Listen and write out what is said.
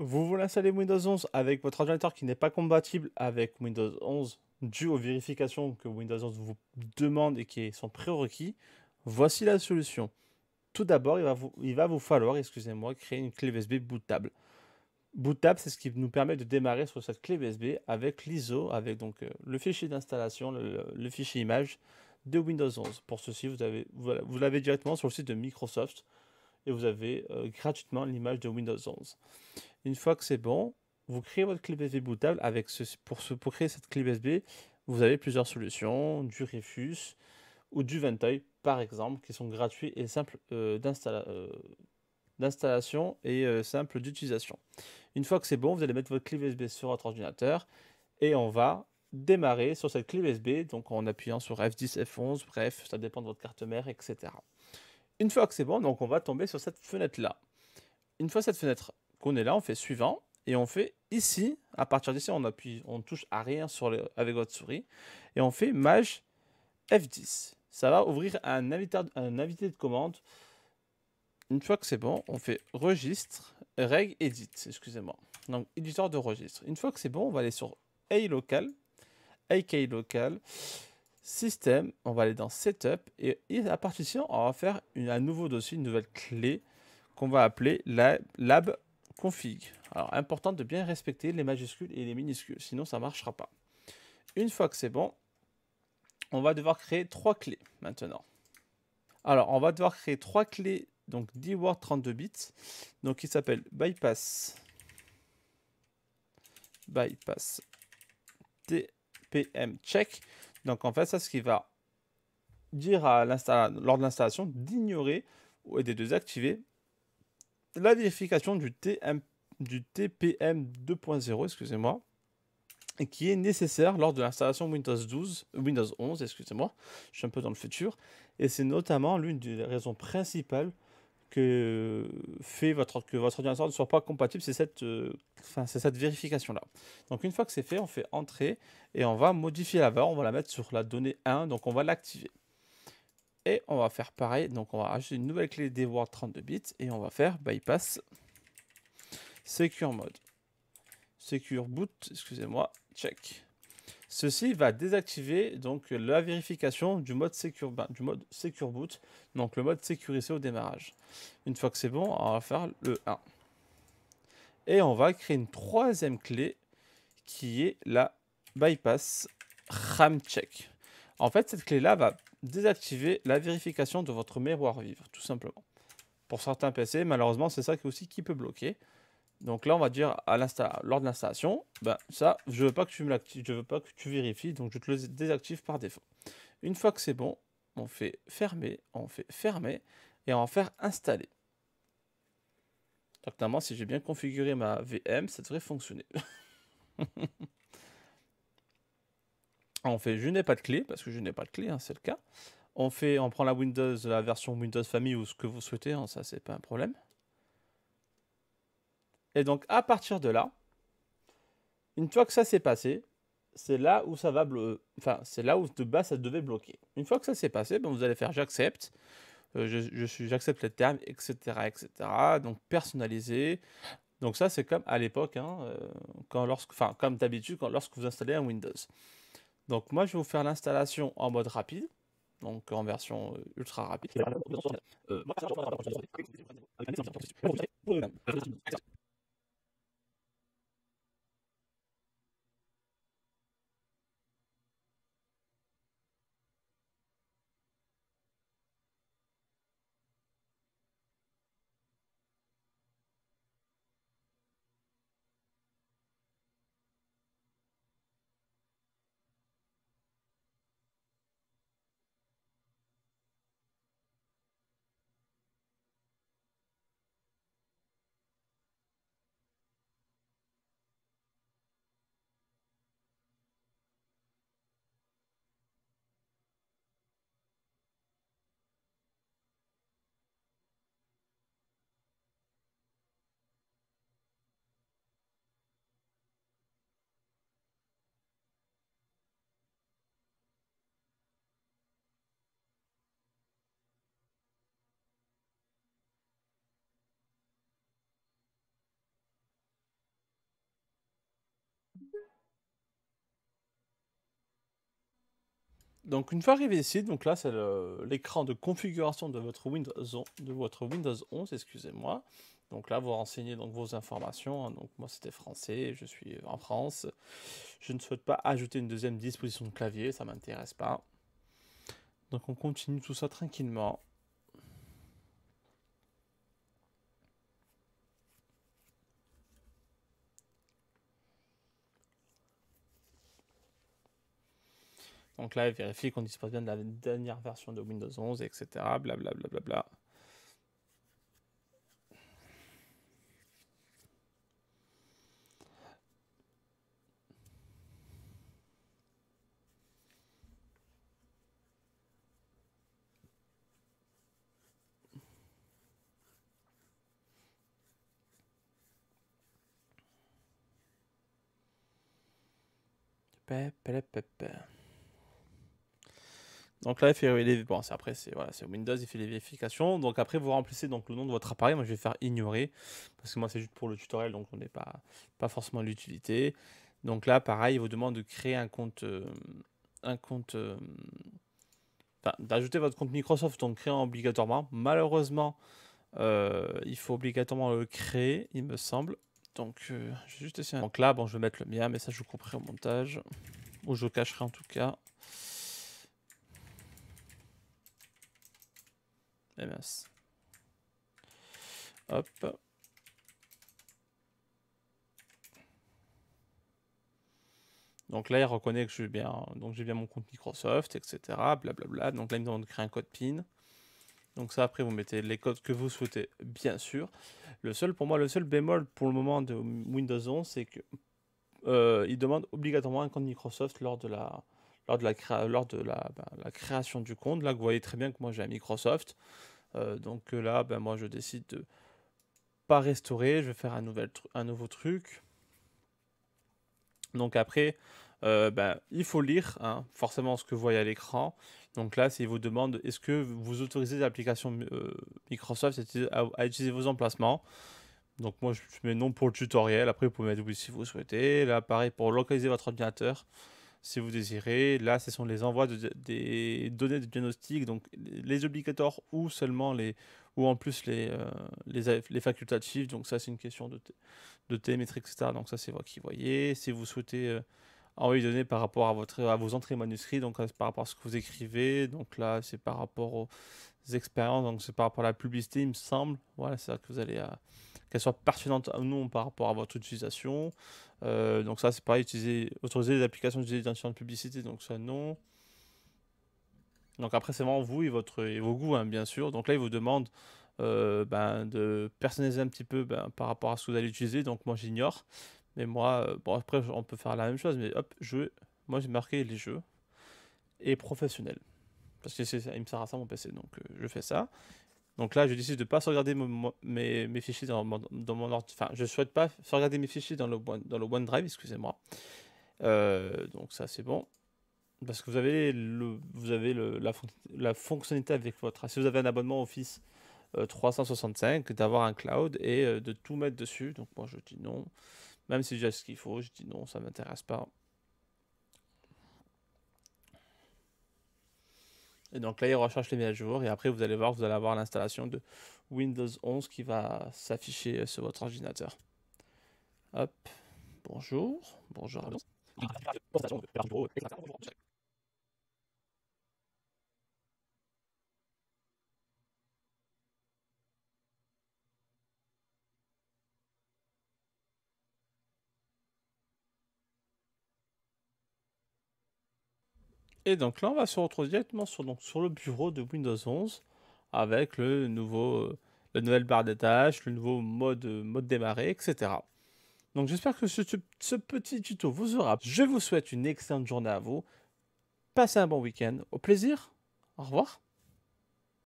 Vous voulez installer Windows 11 avec votre ordinateur qui n'est pas compatible avec Windows 11 dû aux vérifications que Windows 11 vous demande et qui sont prérequis. Voici la solution. Tout d'abord, il, va vous, il va vous falloir, excusez-moi, créer une clé USB bootable. Bootable, c'est ce qui nous permet de démarrer sur cette clé USB avec l'ISO, avec donc euh, le fichier d'installation, le, fichier image de Windows 11. Pour ceci, vous l'avez vous, directement sur le site de Microsoft et vous avez euh, gratuitement l'image de Windows 11. Une fois que c'est bon, vous créez votre clé USB bootable avec ce, pour, pour créer cette clé USB, vous avez plusieurs solutions, du Refus ou du Ventoy par exemple, qui sont gratuits et simples euh, euh, d'installation et simples d'utilisation. Une fois que c'est bon, vous allez mettre votre clé USB sur votre ordinateur et on va démarrer sur cette clé USB, donc en appuyant sur F10, F11, bref, ça dépend de votre carte mère, etc. Une fois que c'est bon, donc on va tomber sur cette fenêtre-là. Une fois cette fenêtre qu'on est là, on fait suivant et on fait ici, à partir d'ici, on appuie, on touche à rien sur avec votre souris et on fait Maj F10. Ça va ouvrir un, invité, un invité de commande. Une fois que c'est bon, on fait registre, reg, edit, excusez-moi. Donc éditeur de registre. Une fois que c'est bon, on va aller sur A local, AK local. Système, on va aller dans Setup et, à partition, on va faire un nouveau dossier, une nouvelle clé qu'on va appeler la, lab config. Alors, important de bien respecter les majuscules et les minuscules, sinon ça ne marchera pas. Une fois que c'est bon, on va devoir créer trois clés maintenant. Alors, on va devoir créer trois clés, donc 10 Word 32 bits, donc qui s'appelle bypass, bypass, tpm check. Donc en fait, ça, ce qui va dire à lors de l'installation d'ignorer ou de désactiver la vérification du, TM, du TPM 2.0, excusez-moi, qui est nécessaire lors de l'installation Windows 12, Windows 11, excusez-moi, je suis un peu dans le futur, et c'est notamment l'une des raisons principales que euh, fait votre, que votre ordinateur ne soit pas compatible, c'est cette, euh, c'est cette vérification-là. Donc une fois que c'est fait, on fait entrer et on va modifier la valeur, on va la mettre sur la donnée 1, donc on va l'activer. Et on va faire pareil, donc on va ajouter une nouvelle clé des DWORD 32 bits et on va faire bypass secure mode. Secure boot, excusez-moi, check. Ceci va désactiver donc la vérification du mode Secure, ben, du mode secure Boot, donc le mode sécurisé au démarrage. Une fois que c'est bon, on va faire le 1. Et on va créer une troisième clé qui est la bypass RAM check. En fait, cette clé-là va désactiver la vérification de votre mémoire vivre tout simplement. Pour certains PC, malheureusement, c'est ça aussi qui peut bloquer. Donc là, on va dire à lors de l'installation, ben, ça, je veux pas que tu me je veux pas que tu vérifies, donc je te le désactive par défaut. Une fois que c'est bon, on fait fermer, on fait fermer et on va faire installer. Donc normalement, si j'ai bien configuré ma VM, ça devrait fonctionner. on fait je n'ai pas de clé parce que je n'ai pas de clé, hein, c'est le cas. On fait, on prend la Windows, la version Windows Family ou ce que vous souhaitez, ça hein, ça c'est pas un problème. Et donc à partir de là, une fois que ça s'est passé, c'est là où ça va enfin c'est là où de base ça devait bloquer. Une fois que ça s'est passé, ben, vous allez faire j'accepte. Euh, je, suis j'accepte les termes, etc etc donc personnalisé donc ça c'est comme à l'époque hein, euh, quand lorsque enfin comme d'habitude lorsque vous installez un Windows donc moi je vais vous faire l'installation en mode rapide donc en version euh, ultra rapide Donc une fois arrivé ici, donc là c'est l'écran de configuration de votre Windows, de votre Windows 11, excusez-moi. Donc là vous renseignez donc vos informations. Hein. Donc moi c'était français, je suis en France. Je ne souhaite pas ajouter une deuxième disposition de clavier, ça m'intéresse pas. Donc on continue tout ça tranquillement. Donc là, vérifie qu'on dispose bien de la dernière version de Windows 11, etc. Blablabla. Bla, bla, bla, donc là, il fait les... bon, après c'est c'est Windows, il fait les vérifications. Donc après, vous remplissez donc le nom de votre appareil. Moi, je vais faire ignorer parce que moi, c'est juste pour le tutoriel, donc on n'est pas pas forcément l'utilité. Donc là, pareil, il vous demande de créer un compte, euh, un compte, euh, Enfin, d'ajouter votre compte Microsoft, en créant obligatoirement. Malheureusement, euh, il faut obligatoirement le créer, il me semble. Donc, je vais juste essayer Donc là, bon, je vais mettre le mien, mais ça, je vous couperai au montage. Ou je cacherai en tout cas. MS. Hop. Donc là, il reconnaît que j'ai bien, donc j'ai bien mon compte Microsoft, etc. Blablabla. Donc là, il me demande de créer un code PIN. Donc ça, après, vous mettez les codes que vous souhaitez, bien sûr. Le seul, pour moi, le seul bémol pour le moment de Windows 11, c'est que euh, il demande obligatoirement un compte Microsoft lors de la, lors de ben, la, création du compte. Là, vous voyez très bien que moi j'ai un Microsoft. Euh, donc euh, là, ben, moi je décide de pas restaurer. Je vais faire un, nouveau truc. Donc après, euh, ben, il faut lire hein, forcément ce que vous voyez à l'écran. Donc là, s'il vous demande est-ce que vous autorisez l'application Microsoft à, à, utiliser vos emplacements Donc moi, je mets non pour le tutoriel. Après, vous pouvez mettre oui si vous souhaitez. Là, pareil pour localiser votre ordinateur si vous désirez. Là, ce sont les envois de, des données de diagnostic, donc les obligatoires ou seulement les ou en plus les, euh, les, les facultatifs. Donc ça, c'est une question de, de télémétrie, etc. Donc ça, c'est vous qui voyez. Si vous souhaitez euh, envoyer des données par rapport à, votre, à vos entrées manuscrits, donc euh, par rapport à ce que vous écrivez, donc là, c'est par rapport aux expériences, donc c'est par rapport à la publicité, il me semble. Voilà, c'est ça que vous allez... à qu'elle soit pertinente ou non par rapport à votre utilisation. Euh, donc ça, c'est pareil, utiliser, autoriser les applications d'utiliser de publicité, donc ça, non. Donc après, c'est vraiment vous et, votre, et vos goûts, hein, bien sûr. Donc là, il vous demande euh, ben, de personnaliser un petit peu ben, par rapport à ce que vous allez utiliser. Donc moi, j'ignore. Mais moi, euh, bon, après, on peut faire la même chose, mais hop, je, Moi, j'ai marqué les jeux et professionnels. Parce que il me sert à ça mon PC, donc je fais ça. Donc là, je décide de ne pas sauvegarder mes, mes, fichiers dans, mon Enfin, je souhaite pas sauvegarder mes fichiers dans le, dans le OneDrive, excusez-moi. Euh, donc ça, c'est bon. Parce que vous avez, le, vous avez la, la, fonctionnalité avec votre... Si vous avez un abonnement Office 365, euh, d'avoir un cloud et euh, de tout mettre dessus. Donc moi, je dis non. Même si j'ai ce qu'il faut, je dis non, ça ne m'intéresse pas. Et donc là, il recherche les mises à jour et après, vous allez voir, vous allez avoir l'installation de Windows 11 qui va s'afficher sur votre ordinateur. Hop, bonjour, bonjour à tous. Et donc là, on va se retrouver directement sur, sur le bureau de Windows 11 avec le nouveau, euh, la nouvelle barre des tâches, le nouveau mode, euh, démarrer, etc. Donc j'espère que ce, ce, petit tuto vous aura. Je vous souhaite une excellente journée à vous. Passez un bon week-end. Au plaisir. Au revoir.